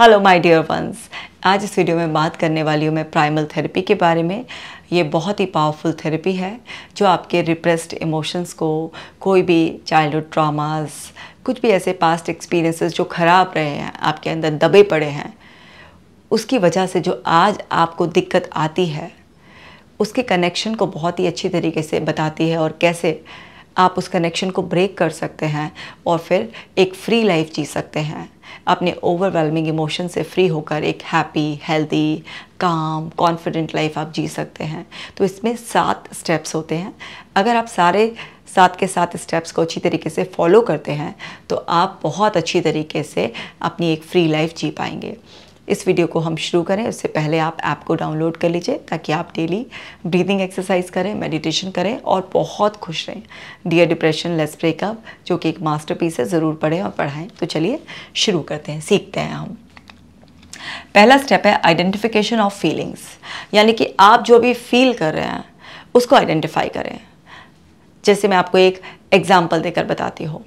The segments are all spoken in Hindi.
हेलो माय डियर वंस आज इस वीडियो में बात करने वाली हूँ मैं प्राइमल थेरेपी के बारे में ये बहुत ही पावरफुल थेरेपी है जो आपके रिप्रेस्ड इमोशंस को कोई भी चाइल्डहुड ट्रॉमास कुछ भी ऐसे पास्ट एक्सपीरियंसेस जो ख़राब रहे हैं आपके अंदर दबे पड़े हैं उसकी वजह से जो आज आपको दिक्कत आती है उसके कनेक्शन को बहुत ही अच्छी तरीके से बताती है और कैसे आप उस कनेक्शन को ब्रेक कर सकते हैं और फिर एक फ्री लाइफ जी सकते हैं अपने ओवरवेलमिंग इमोशन से फ्री होकर एक happy healthy calm confident life आप जी सकते हैं तो इसमें सात स्टेप्स होते हैं अगर आप सारे साथ के साथ स्टेप्स को अच्छी तरीके से फॉलो करते हैं तो आप बहुत अच्छी तरीके से अपनी एक फ्री लाइफ जी पाएंगे इस वीडियो को हम शुरू करें उससे पहले आप ऐप को डाउनलोड कर लीजिए ताकि आप डेली ब्रीदिंग एक्सरसाइज करें मेडिटेशन करें और बहुत खुश रहें डियर डिप्रेशन लेस ब्रेकअप जो कि एक मास्टर है ज़रूर पढ़ें और पढ़ाएँ तो चलिए शुरू करते हैं सीखते हैं हम पहला स्टेप है आइडेंटिफिकेशन ऑफ फीलिंग्स यानी कि आप जो भी फील कर रहे हैं उसको आइडेंटिफाई करें जैसे मैं आपको एक एग्ज़ाम्पल देकर बताती हूँ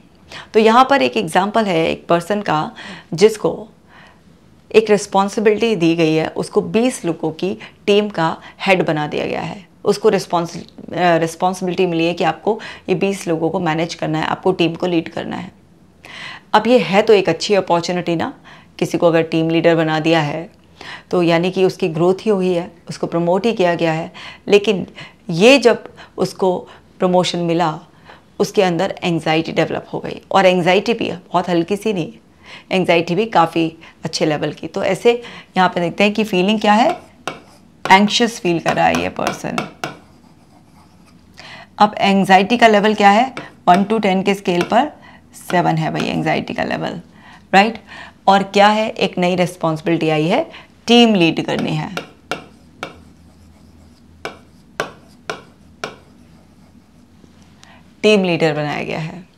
तो यहाँ पर एक एग्ज़ाम्पल है एक पर्सन का जिसको एक रिस्पॉन्सिबिलिटी दी गई है उसको 20 लोगों की टीम का हेड बना दिया गया है उसको रिस्पॉन्स रिस्पॉन्सिबिलिटी मिली है कि आपको ये 20 लोगों को मैनेज करना है आपको टीम को लीड करना है अब ये है तो एक अच्छी अपॉर्चुनिटी ना किसी को अगर टीम लीडर बना दिया है तो यानी कि उसकी ग्रोथ ही हुई है उसको प्रमोट ही किया गया है लेकिन ये जब उसको प्रमोशन मिला उसके अंदर एंग्जाइटी डेवलप हो गई और एंग्जाइटी भी बहुत हल्की सी नहीं एंग्जाइटी भी काफ़ी अच्छे लेवल की तो ऐसे यहाँ पे देखते हैं कि फीलिंग क्या है एंक्शस फील कर रहा है ये पर्सन अब एंग्जाइटी का लेवल क्या है वन टू टेन के स्केल पर सेवन है भाई एंग्जाइटी का लेवल राइट right? और क्या है एक नई रिस्पॉन्सिबिलिटी आई है टीम लीड करनी है टीम लीडर बनाया गया है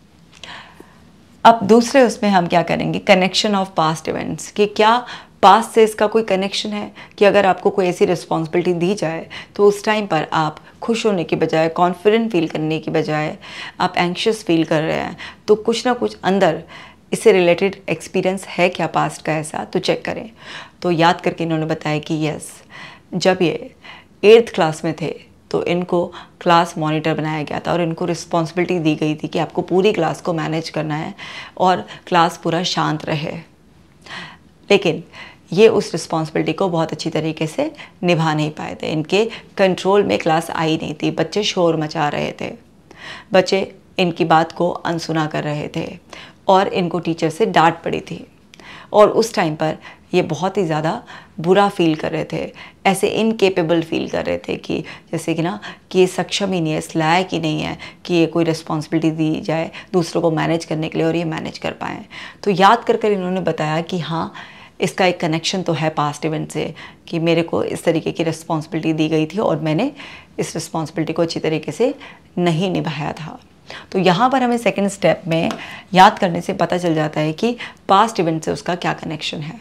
अब दूसरे उसमें हम क्या करेंगे कनेक्शन ऑफ पास्ट इवेंट्स कि क्या पास्ट से इसका कोई कनेक्शन है कि अगर आपको कोई ऐसी रिस्पॉन्सिबिलिटी दी जाए तो उस टाइम पर आप खुश होने के बजाय कॉन्फिडेंट फील करने के बजाय आप एंक्शस फील कर रहे हैं तो कुछ ना कुछ अंदर इससे रिलेटेड एक्सपीरियंस है क्या पास्ट का ऐसा तो चेक करें तो याद करके इन्होंने बताया कि यस जब ये एट्थ क्लास में थे तो इनको क्लास मॉनिटर बनाया गया था और इनको रिस्पॉन्सिबिलिटी दी गई थी कि आपको पूरी क्लास को मैनेज करना है और क्लास पूरा शांत रहे लेकिन ये उस रिस्पॉन्सिबिलिटी को बहुत अच्छी तरीके से निभा नहीं पाए थे इनके कंट्रोल में क्लास आई नहीं थी बच्चे शोर मचा रहे थे बच्चे इनकी बात को अनसुना कर रहे थे और इनको टीचर से डांट पड़ी थी और उस टाइम पर ये बहुत ही ज़्यादा बुरा फील कर रहे थे ऐसे इनकेपेबल फील कर रहे थे कि जैसे कि ना कि ये सक्षम ही नहीं है इस लायक ही नहीं है कि ये कोई रिस्पॉन्सिबिलिटी दी जाए दूसरों को मैनेज करने के लिए और ये मैनेज कर पाएँ तो याद कर कर इन्होंने बताया कि हाँ इसका एक कनेक्शन तो है पास्ट इवेंट से कि मेरे को इस तरीके की रिस्पॉन्सिबिलिटी दी गई थी और मैंने इस रिस्पॉन्सिबिलिटी को अच्छी तरीके से नहीं निभाया था तो यहाँ पर हमें सेकेंड स्टेप में याद करने से पता चल जाता है कि पास्ट इवेंट से उसका क्या कनेक्शन है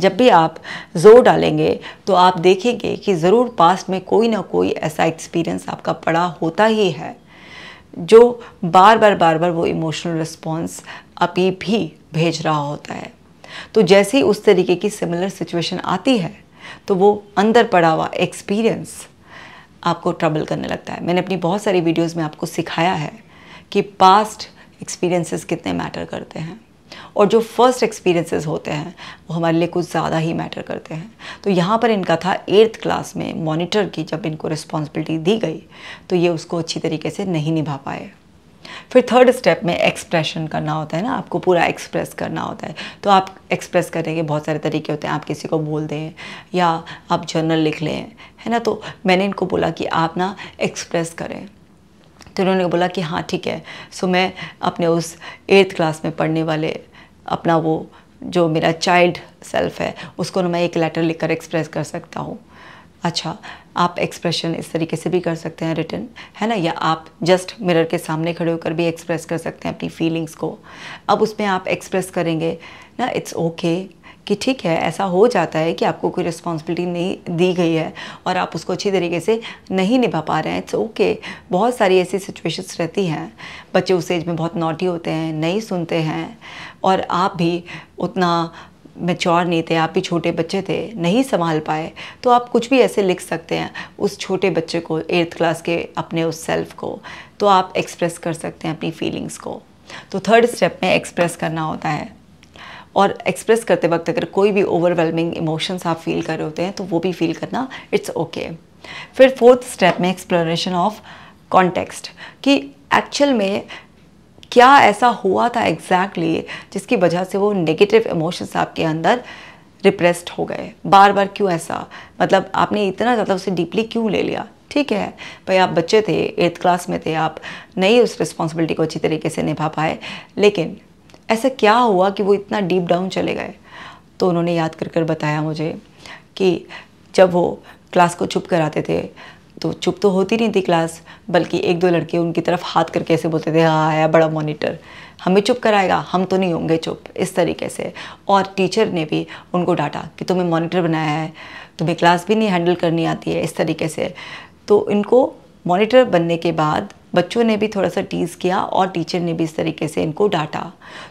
जब भी आप जोर डालेंगे तो आप देखेंगे कि ज़रूर पास्ट में कोई ना कोई ऐसा एक्सपीरियंस आपका पड़ा होता ही है जो बार बार बार बार वो इमोशनल रिस्पॉन्स अभी भी भेज रहा होता है तो जैसे ही उस तरीके की सिमिलर सिचुएशन आती है तो वो अंदर पड़ा हुआ एक्सपीरियंस आपको ट्रबल करने लगता है मैंने अपनी बहुत सारी वीडियोस में आपको सिखाया है कि पास्ट एक्सपीरियंसेस कितने मैटर करते हैं और जो फर्स्ट एक्सपीरियंसेस होते हैं वो हमारे लिए कुछ ज़्यादा ही मैटर करते हैं तो यहाँ पर इनका था एट्थ क्लास में मॉनिटर की जब इनको रिस्पॉन्सिबिलिटी दी गई तो ये उसको अच्छी तरीके से नहीं निभा पाए फिर थर्ड स्टेप में एक्सप्रेशन करना होता है ना आपको पूरा एक्सप्रेस करना होता है तो आप एक्सप्रेस करने के बहुत सारे तरीके होते हैं आप किसी को बोल दें या आप जर्नल लिख लें है ना तो मैंने इनको बोला कि आप ना एक्सप्रेस करें तो उन्होंने बोला कि हाँ ठीक है सो मैं अपने उस एट्थ क्लास में पढ़ने वाले अपना वो जो मेरा चाइल्ड सेल्फ है उसको ना मैं एक लेटर लिखकर एक्सप्रेस कर सकता हूँ अच्छा आप एक्सप्रेशन इस तरीके से भी कर सकते हैं रिटर्न है ना या आप जस्ट मिरर के सामने खड़े होकर भी एक्सप्रेस कर सकते हैं अपनी फीलिंग्स को अब उसमें आप एक्सप्रेस करेंगे ना इट्स ओके कि ठीक है ऐसा हो जाता है कि आपको कोई रिस्पॉन्सिबिलिटी नहीं दी गई है और आप उसको अच्छी तरीके से नहीं निभा पा रहे हैं इट्स ओके बहुत सारी ऐसी सिचुएशंस रहती हैं बच्चे उस एज में बहुत नोटी होते हैं नहीं सुनते हैं और आप भी उतना मेच्योर नहीं थे आप भी छोटे बच्चे थे नहीं संभाल पाए तो आप कुछ भी ऐसे लिख सकते हैं उस छोटे बच्चे को एट्थ क्लास के अपने उस सेल्फ को तो आप एक्सप्रेस कर सकते हैं अपनी फीलिंग्स को तो थर्ड स्टेप में एक्सप्रेस करना होता है और एक्सप्रेस करते वक्त अगर कोई भी ओवरवेलमिंग इमोशंस आप फील कर रहे होते हैं तो वो भी फील करना इट्स ओके okay. फिर फोर्थ स्टेप में एक्सप्लोरेशन ऑफ कॉन्टेक्स्ट कि एक्चुअल में क्या ऐसा हुआ था एग्जैक्टली exactly जिसकी वजह से वो नेगेटिव इमोशंस आपके अंदर रिप्रेस्ड हो गए बार बार क्यों ऐसा मतलब आपने इतना ज़्यादा उसे डीपली क्यों ले लिया ठीक है भाई आप बच्चे थे एट्थ क्लास में थे आप नहीं उस रिस्पॉन्सिबिलिटी को अच्छी तरीके से निभा पाए लेकिन ऐसा क्या हुआ कि वो इतना डीप डाउन चले गए तो उन्होंने याद कर कर बताया मुझे कि जब वो क्लास को चुप कराते थे तो चुप तो होती नहीं थी क्लास बल्कि एक दो लड़के उनकी तरफ हाथ करके ऐसे बोलते थे हाँ आया बड़ा मॉनिटर हमें चुप कराएगा हम तो नहीं होंगे चुप इस तरीके से और टीचर ने भी उनको डांटा कि तुम्हें मॉनिटर बनाया है तुम्हें क्लास भी नहीं हैंडल करनी आती है इस तरीके से तो इनको मॉनिटर बनने के बाद बच्चों ने भी थोड़ा सा टीज़ किया और टीचर ने भी इस तरीके से इनको डांटा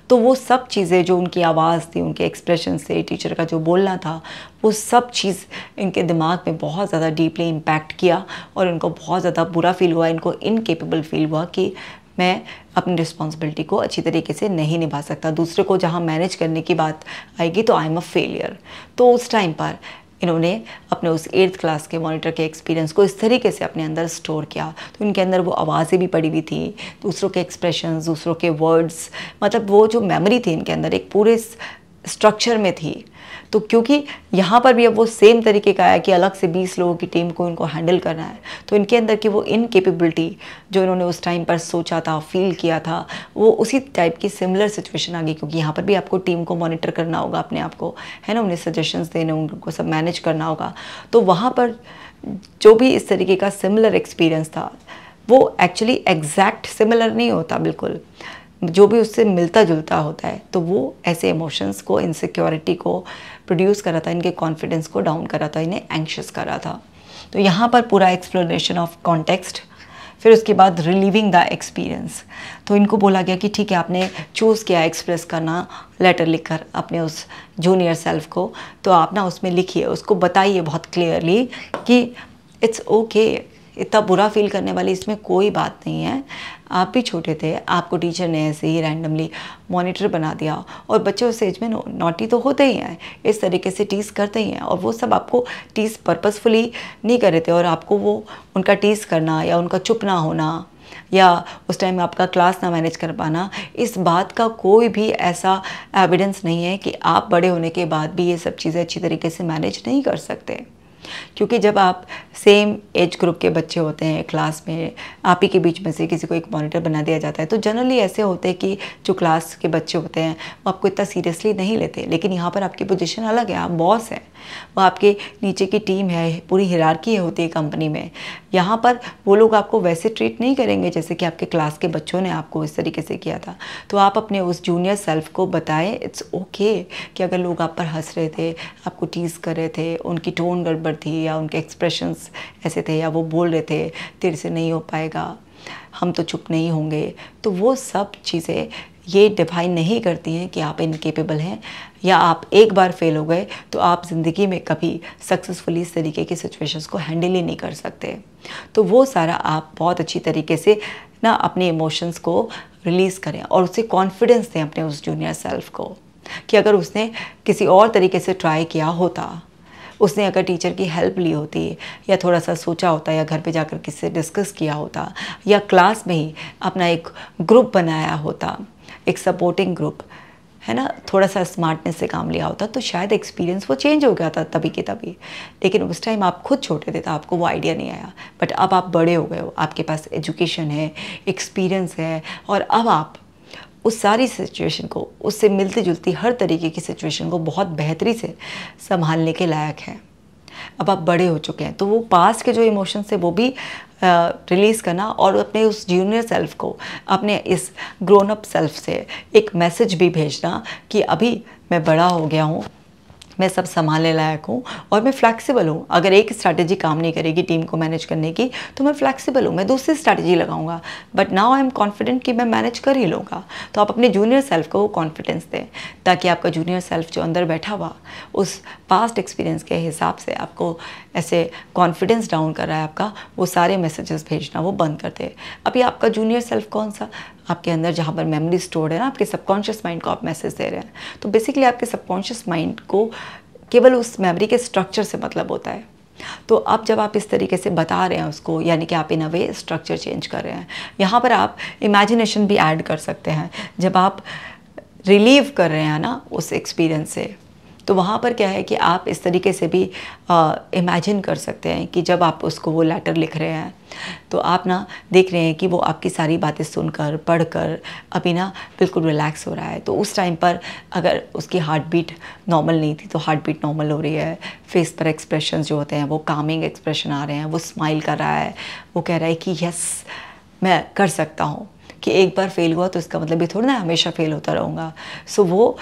तो वो सब चीज़ें जो उनकी आवाज़ थी उनके एक्सप्रेशन से टीचर का जो बोलना था वो सब चीज़ इनके दिमाग में बहुत ज़्यादा डीपली इम्पैक्ट किया और इनको बहुत ज़्यादा बुरा फील हुआ इनको इनकेपेबल फील हुआ कि मैं अपनी रिस्पॉन्सिबिलिटी को अच्छी तरीके से नहीं निभा सकता दूसरे को जहाँ मैनेज करने की बात आएगी तो आई एम अ फेलियर तो उस टाइम पर इन्होंने अपने उस एट्थ क्लास के मॉनिटर के एक्सपीरियंस को इस तरीके से अपने अंदर स्टोर किया तो इनके अंदर वो आवाज़ें भी पड़ी हुई थी दूसरों के एक्सप्रेशन दूसरों के वर्ड्स मतलब वो जो मेमोरी थी इनके अंदर एक पूरे स्ट्रक्चर में थी तो क्योंकि यहाँ पर भी अब वो सेम तरीके का है कि अलग से 20 लोगों की टीम को इनको हैंडल करना है तो इनके अंदर की वो इनकेपेबिलिटी जो इन्होंने उस टाइम पर सोचा था फील किया था वो उसी टाइप की सिमिलर सिचुएशन आ गई क्योंकि यहाँ पर भी आपको टीम को मॉनिटर करना होगा अपने आप को है ना उन्हें सजेशन देने उनको सब मैनेज करना होगा तो वहाँ पर जो भी इस तरीके का सिमिलर एक्सपीरियंस था वो एक्चुअली एग्जैक्ट सिमिलर नहीं होता बिल्कुल जो भी उससे मिलता जुलता होता है तो वो ऐसे इमोशंस को इनसिक्योरिटी को प्रोड्यूस करा था इनके कॉन्फिडेंस को डाउन करा था इन्हें एंक्शस करा था तो यहाँ पर पूरा एक्सप्लोरेशन ऑफ कॉन्टेक्स्ट फिर उसके बाद रिलीविंग द एक्सपीरियंस तो इनको बोला गया कि ठीक है आपने चूज़ किया एक्सप्रेस करना लेटर लिखकर अपने उस जूनियर सेल्फ को तो आप ना उसमें लिखिए उसको बताइए बहुत क्लियरली कि इट्स ओके okay, इतना बुरा फील करने वाली इसमें कोई बात नहीं है आप भी छोटे थे आपको टीचर ने ऐसे ही रैंडमली मॉनिटर बना दिया और बच्चे उस एज में नोटी तो होते ही हैं इस तरीके से टीस करते ही हैं और वो सब आपको टीस पर्पसफुली नहीं कर रहे थे और आपको वो उनका टीस करना या उनका चुप ना होना या उस टाइम आपका क्लास ना मैनेज कर पाना इस बात का कोई भी ऐसा एविडेंस नहीं है कि आप बड़े होने के बाद भी ये सब चीज़ें अच्छी तरीके से मैनेज नहीं कर सकते क्योंकि जब आप सेम एज ग्रुप के बच्चे होते हैं क्लास में आप ही के बीच में से किसी को एक मॉनिटर बना दिया जाता है तो जनरली ऐसे होते हैं कि जो क्लास के बच्चे होते हैं वो आपको इतना सीरियसली नहीं लेते लेकिन यहाँ पर आपकी पोजीशन अलग है आप बॉस हैं वो आपके नीचे की टीम है पूरी हिरारकी होती है कंपनी में यहाँ पर वो लोग आपको वैसे ट्रीट नहीं करेंगे जैसे कि आपके क्लास के बच्चों ने आपको इस तरीके से किया था तो आप अपने उस जूनियर सेल्फ को बताएं इट्स ओके okay कि अगर लोग आप पर हंस रहे थे आपको टीज़ कर रहे थे उनकी टोन गड़बड़ थी या उनके एक्सप्रेशंस ऐसे थे या वो बोल रहे थे तेरे से नहीं हो पाएगा हम तो चुप नहीं होंगे तो वो सब चीज़ें ये डिफाइन नहीं करती हैं कि आप इनकेपेबल हैं या आप एक बार फेल हो गए तो आप ज़िंदगी में कभी सक्सेसफुली इस तरीके की सिचुएशंस को हैंडल ही नहीं कर सकते तो वो सारा आप बहुत अच्छी तरीके से ना अपने इमोशंस को रिलीज़ करें और उसे कॉन्फिडेंस दें अपने उस जूनियर सेल्फ को कि अगर उसने किसी और तरीके से ट्राई किया होता उसने अगर टीचर की हेल्प ली होती या थोड़ा सा सोचा होता या घर पे जाकर किसी से डिस्कस किया होता या क्लास में ही अपना एक ग्रुप बनाया होता एक सपोर्टिंग ग्रुप है ना थोड़ा सा स्मार्टनेस से काम लिया होता तो शायद एक्सपीरियंस वो चेंज हो गया था तभी के तभी लेकिन उस टाइम आप खुद छोटे थे तो आपको वो आइडिया नहीं आया बट अब आप बड़े हो गए हो आपके पास एजुकेशन है एक्सपीरियंस है और अब आप उस सारी सिचुएशन को उससे मिलती जुलती हर तरीके की सिचुएशन को बहुत बेहतरी से संभालने के लायक हैं अब आप बड़े हो चुके हैं तो वो पास के जो इमोशंस थे वो भी रिलीज़ करना और अपने उस जूनियर सेल्फ को अपने इस ग्रोन अप सेल्फ से एक मैसेज भी भेजना कि अभी मैं बड़ा हो गया हूँ मैं सब संभालने लायक हूँ और मैं फ्लैक्सीबल हूँ अगर एक स्ट्रैटेजी काम नहीं करेगी टीम को मैनेज करने की तो मैं फ्लैक्सीबल हूँ मैं दूसरी स्ट्रैटेजी लगाऊंगा but now I am confident कि मैं मैनेज कर ही लूँगा तो आप अपने जूनियर सेल्फ को कॉन्फिडेंस दें ताकि आपका जूनियर सेल्फ जो अंदर बैठा हुआ उस पास्ट एक्सपीरियंस के हिसाब से आपको ऐसे कॉन्फिडेंस डाउन कर रहा है आपका वो सारे मैसेजेस भेजना वो बंद कर दे अभी आपका जूनियर सेल्फ कौन सा आपके अंदर जहाँ पर मेमोरी स्टोर्ड है ना आपके सबकॉन्शियस माइंड को आप मैसेज दे रहे हैं तो बेसिकली आपके सबकॉन्शियस माइंड को केवल उस मेमोरी के स्ट्रक्चर से मतलब होता है तो अब जब आप इस तरीके से बता रहे हैं उसको यानी कि आप इन अ वे स्ट्रक्चर चेंज कर रहे हैं यहाँ पर आप इमेजिनेशन भी ऐड कर सकते हैं जब आप रिलीव कर रहे हैं ना उस एक्सपीरियंस से तो वहाँ पर क्या है कि आप इस तरीके से भी इमेजिन कर सकते हैं कि जब आप उसको वो लेटर लिख रहे हैं तो आप ना देख रहे हैं कि वो आपकी सारी बातें सुनकर पढ़कर अभी ना बिल्कुल रिलैक्स हो रहा है तो उस टाइम पर अगर उसकी हार्ट बीट नॉर्मल नहीं थी तो हार्ट बीट नॉर्मल हो रही है फेस पर एक्सप्रेशन जो होते हैं वो कामिंग एक्सप्रेशन आ रहे हैं वो स्माइल कर रहा है वो कह रहा है कि यस मैं कर सकता हूँ कि एक बार फेल हुआ तो इसका मतलब ये थोड़ा ना हमेशा फेल होता रहूँगा सो so, वो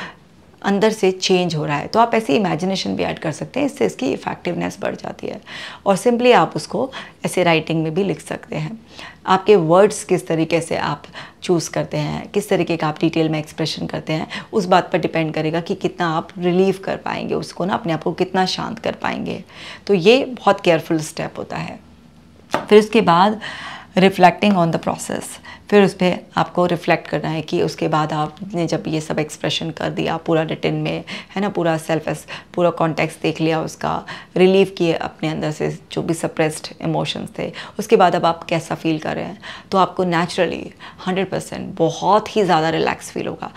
अंदर से चेंज हो रहा है तो आप ऐसी इमेजिनेशन भी ऐड कर सकते हैं इससे इसकी इफ़ेक्टिवनेस बढ़ जाती है और सिंपली आप उसको ऐसे राइटिंग में भी लिख सकते हैं आपके वर्ड्स किस तरीके से आप चूज़ करते हैं किस तरीके का आप डिटेल में एक्सप्रेशन करते हैं उस बात पर डिपेंड करेगा कि कितना आप रिलीव कर पाएंगे उसको ना अपने आप को कितना शांत कर पाएंगे तो ये बहुत केयरफुल स्टेप होता है फिर उसके बाद रिफ्लेक्टिंग ऑन द प्रोसेस फिर उस पर आपको रिफ्लेक्ट करना है कि उसके बाद आपने जब ये सब एक्सप्रेशन कर दिया पूरा रिटर्न में है ना पूरा सेल्फ एस पूरा कॉन्टेक्स्ट देख लिया उसका रिलीव किए अपने अंदर से जो भी सप्रेस्ड इमोशंस थे उसके बाद अब आप कैसा फील कर रहे हैं तो आपको नेचुरली हंड्रेड परसेंट बहुत ही ज़्यादा रिलैक्स फील होगा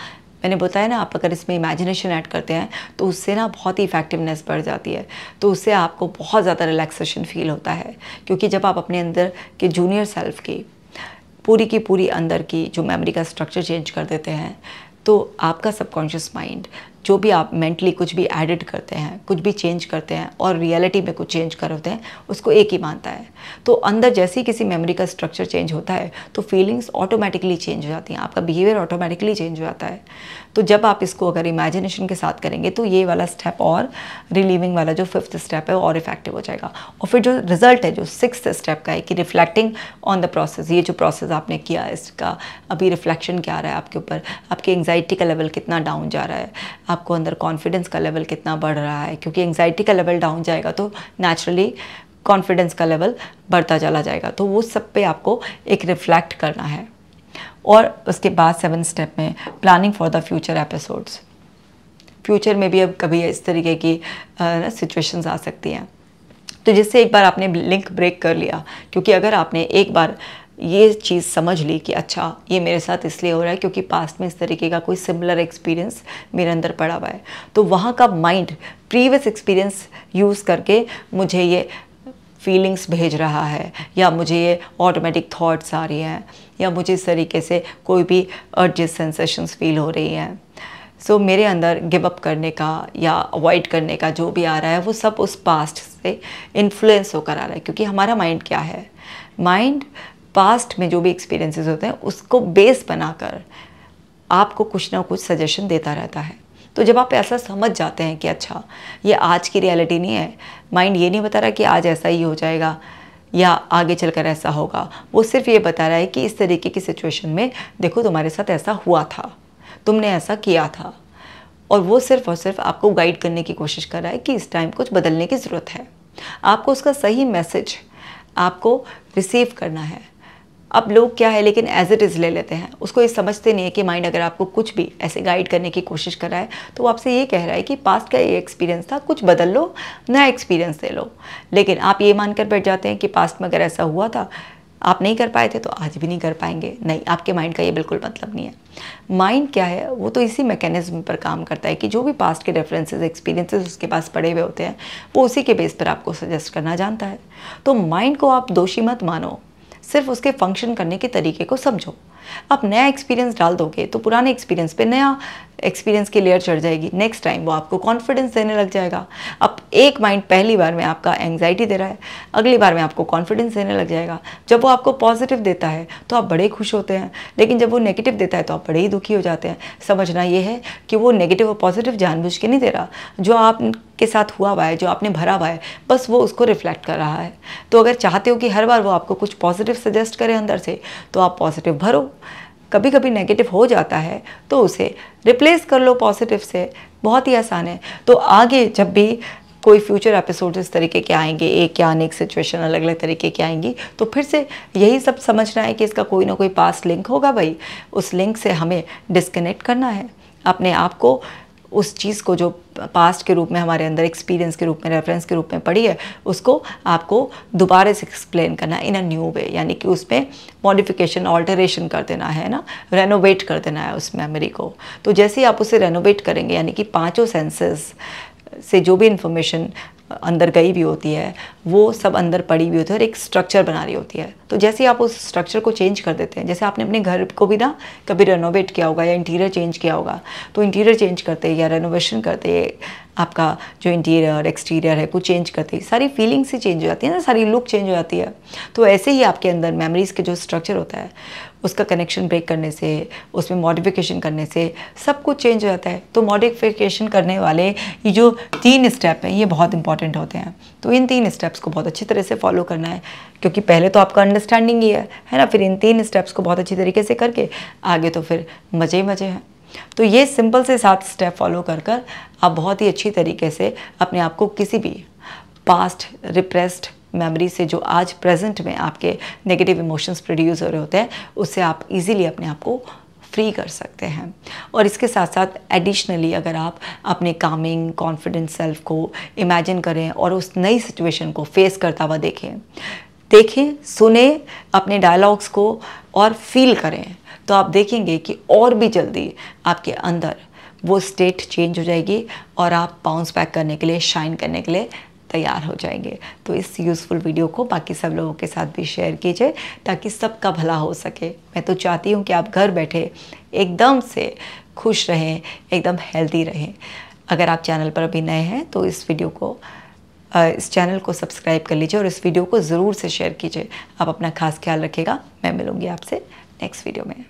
मैंने बताया ना आप अगर इसमें इमेजिनेशन ऐड करते हैं तो उससे ना बहुत ही इफेक्टिवनेस बढ़ जाती है तो उससे आपको बहुत ज़्यादा रिलैक्सेशन फील होता है क्योंकि जब आप अपने अंदर के जूनियर सेल्फ की पूरी की पूरी अंदर की जो मेमोरी का स्ट्रक्चर चेंज कर देते हैं तो आपका सबकॉन्शियस माइंड जो भी आप मेंटली कुछ भी एडिट करते हैं कुछ भी चेंज करते हैं और रियलिटी में कुछ चेंज करते हैं उसको एक ही मानता है तो अंदर जैसे ही किसी मेमोरी का स्ट्रक्चर चेंज होता है तो फीलिंग्स ऑटोमेटिकली चेंज हो जाती हैं आपका बिहेवियर ऑटोमेटिकली चेंज हो जाता है तो जब आप इसको अगर इमेजिनेशन के साथ करेंगे तो ये वाला स्टेप और रिलीविंग वाला जो फिफ्थ स्टेप है और इफेक्टिव हो जाएगा और फिर जो रिजल्ट है जो सिक्स स्टेप का है कि रिफ्लेक्टिंग ऑन द प्रोसेस ये जो प्रोसेस आपने किया इसका अभी रिफ्लेक्शन क्या आ रहा है आपके ऊपर आपकी एंगजाइटी का लेवल कितना डाउन जा रहा है आपको अंदर कॉन्फिडेंस का लेवल कितना बढ़ रहा है क्योंकि एंगजाइटी का लेवल डाउन जाएगा तो नेचुरली कॉन्फिडेंस का लेवल बढ़ता चला जाएगा तो वो सब पे आपको एक रिफ्लेक्ट करना है और उसके बाद सेवन स्टेप में planning for the future episodes future में भी अब कभी इस तरीके की सिचुएशंस आ सकती हैं तो जिससे एक बार आपने लिंक ब्रेक कर लिया क्योंकि अगर आपने एक बार ये चीज़ समझ ली कि अच्छा ये मेरे साथ इसलिए हो रहा है क्योंकि पास्ट में इस तरीके का कोई सिमिलर एक्सपीरियंस मेरे अंदर पड़ा हुआ है तो वहाँ का माइंड प्रीवियस एक्सपीरियंस यूज़ करके मुझे ये फीलिंग्स भेज रहा है या मुझे ये ऑटोमेटिक थाट्स आ रही हैं या मुझे इस तरीके से कोई भी अर्जिस सेंसेशंस फील हो रही हैं सो so, मेरे अंदर गिव अप करने का या अवॉइड करने का जो भी आ रहा है वो सब उस पास्ट से इन्फ्लुएंस होकर आ रहा है क्योंकि हमारा माइंड क्या है माइंड पास्ट में जो भी एक्सपीरियंसेस होते हैं उसको बेस बनाकर आपको कुछ ना कुछ सजेशन देता रहता है तो जब आप ऐसा समझ जाते हैं कि अच्छा ये आज की रियलिटी नहीं है माइंड ये नहीं बता रहा कि आज ऐसा ही हो जाएगा या आगे चलकर ऐसा होगा वो सिर्फ ये बता रहा है कि इस तरीके की सिचुएशन में देखो तुम्हारे साथ ऐसा हुआ था तुमने ऐसा किया था और वो सिर्फ और सिर्फ आपको गाइड करने की कोशिश कर रहा है कि इस टाइम कुछ बदलने की ज़रूरत है आपको उसका सही मैसेज आपको रिसीव करना है अब लोग क्या है लेकिन एज इट इज़ ले लेते हैं उसको ये समझते नहीं है कि माइंड अगर आपको कुछ भी ऐसे गाइड करने की कोशिश कर रहा है तो वो आपसे ये कह रहा है कि पास्ट का ये एक्सपीरियंस था कुछ बदल लो नया एक्सपीरियंस दे लो लेकिन आप ये मानकर बैठ जाते हैं कि पास्ट में अगर ऐसा हुआ था आप नहीं कर पाए थे तो आज भी नहीं कर पाएंगे नहीं आपके माइंड का ये बिल्कुल मतलब नहीं है माइंड क्या है वो तो इसी मैकेनिज्म पर काम करता है कि जो भी पास्ट के रेफरेंसेस एक्सपीरियंसेस उसके पास पड़े हुए होते हैं वो उसी के बेस पर आपको सजेस्ट करना जानता है तो माइंड को आप दोषी मत मानो सिर्फ उसके फंक्शन करने के तरीके को समझो आप नया एक्सपीरियंस डाल दोगे तो पुराने एक्सपीरियंस पे नया एक्सपीरियंस की लेयर चढ़ जाएगी नेक्स्ट टाइम वो आपको कॉन्फिडेंस देने लग जाएगा अब एक माइंड पहली बार में आपका एंग्जाइटी दे रहा है अगली बार में आपको कॉन्फिडेंस देने लग जाएगा जब वो आपको पॉजिटिव देता है तो आप बड़े खुश होते हैं लेकिन जब वो नेगेटिव देता है तो आप बड़े ही दुखी हो जाते हैं समझना ये है कि वो नेगेटिव और पॉजिटिव जानबूझ के नहीं दे रहा जो आप के साथ हुआ हुआ है जो आपने भरा हुआ है बस वो उसको रिफ्लेक्ट कर रहा है तो अगर चाहते हो कि हर बार वो आपको कुछ पॉजिटिव सजेस्ट करे अंदर से तो आप पॉजिटिव भरो कभी कभी नेगेटिव हो जाता है तो उसे रिप्लेस कर लो पॉजिटिव से बहुत ही आसान है तो आगे जब भी कोई फ्यूचर एपिसोड इस तरीके के आएंगे एक या अनेक सिचुएशन अलग अलग तरीके की आएंगी तो फिर से यही सब समझना है कि इसका कोई ना कोई पास लिंक होगा भाई उस लिंक से हमें डिस्कनेक्ट करना है अपने आप को उस चीज़ को जो पास्ट के रूप में हमारे अंदर एक्सपीरियंस के रूप में रेफरेंस के रूप में पड़ी है उसको आपको दोबारा से एक्सप्लेन करना इन अ न्यू वे यानी कि उसमें मॉडिफिकेशन ऑल्टरेशन कर देना है ना रेनोवेट कर देना है उस मेमोरी को तो जैसे ही आप उसे रेनोवेट करेंगे यानी कि पाँचों सेंसेस से जो भी इन्फॉर्मेशन अंदर गई भी होती है वो सब अंदर पड़ी भी होती है और एक स्ट्रक्चर बना रही होती है तो जैसे आप उस स्ट्रक्चर को चेंज कर देते हैं जैसे आपने अपने घर को भी ना कभी रेनोवेट किया होगा या इंटीरियर चेंज किया होगा तो इंटीरियर चेंज करते या रेनोवेशन करते आपका जो इंटीरियर एक्सटीरियर है कुछ चेंज करते सारी फीलिंग्स ही चेंज हो जाती है ना सारी लुक चेंज हो जाती है तो ऐसे ही आपके अंदर मेमरीज के जो स्ट्रक्चर होता है उसका कनेक्शन ब्रेक करने से उसमें मॉडिफिकेशन करने से सब कुछ चेंज हो जाता है तो मॉडिफिकेशन करने वाले ये जो तीन स्टेप हैं ये बहुत इंपॉर्टेंट होते हैं तो इन तीन स्टेप्स को बहुत अच्छी तरह से फॉलो करना है क्योंकि पहले तो आपका अंडरस्टैंडिंग ही है है ना फिर इन तीन स्टेप्स को बहुत अच्छी तरीके से करके आगे तो फिर मज़े ही मज़े हैं तो ये सिंपल से सात स्टेप फॉलो कर कर आप बहुत ही अच्छी तरीके से अपने आप को किसी भी पास्ट रिप्रेस्ड मेमोरी से जो आज प्रेजेंट में आपके नेगेटिव इमोशंस प्रोड्यूस हो रहे होते हैं उससे आप इजीली अपने आप को फ्री कर सकते हैं और इसके साथ साथ एडिशनली अगर आप अपने कामिंग कॉन्फिडेंस सेल्फ को इमेजिन करें और उस नई सिचुएशन को फेस करता हुआ देखें देखें सुने अपने डायलॉग्स को और फील करें तो आप देखेंगे कि और भी जल्दी आपके अंदर वो स्टेट चेंज हो जाएगी और आप बाउंस बैक करने के लिए शाइन करने के लिए तैयार हो जाएंगे तो इस यूज़फुल वीडियो को बाकी सब लोगों के साथ भी शेयर कीजिए ताकि सबका भला हो सके मैं तो चाहती हूँ कि आप घर बैठे एकदम से खुश रहें एकदम हेल्दी रहें अगर आप चैनल पर अभी नए हैं तो इस वीडियो को इस चैनल को सब्सक्राइब कर लीजिए और इस वीडियो को ज़रूर से शेयर कीजिए आप अपना खास ख्याल रखिएगा मैं मिलूँगी आपसे नेक्स्ट वीडियो में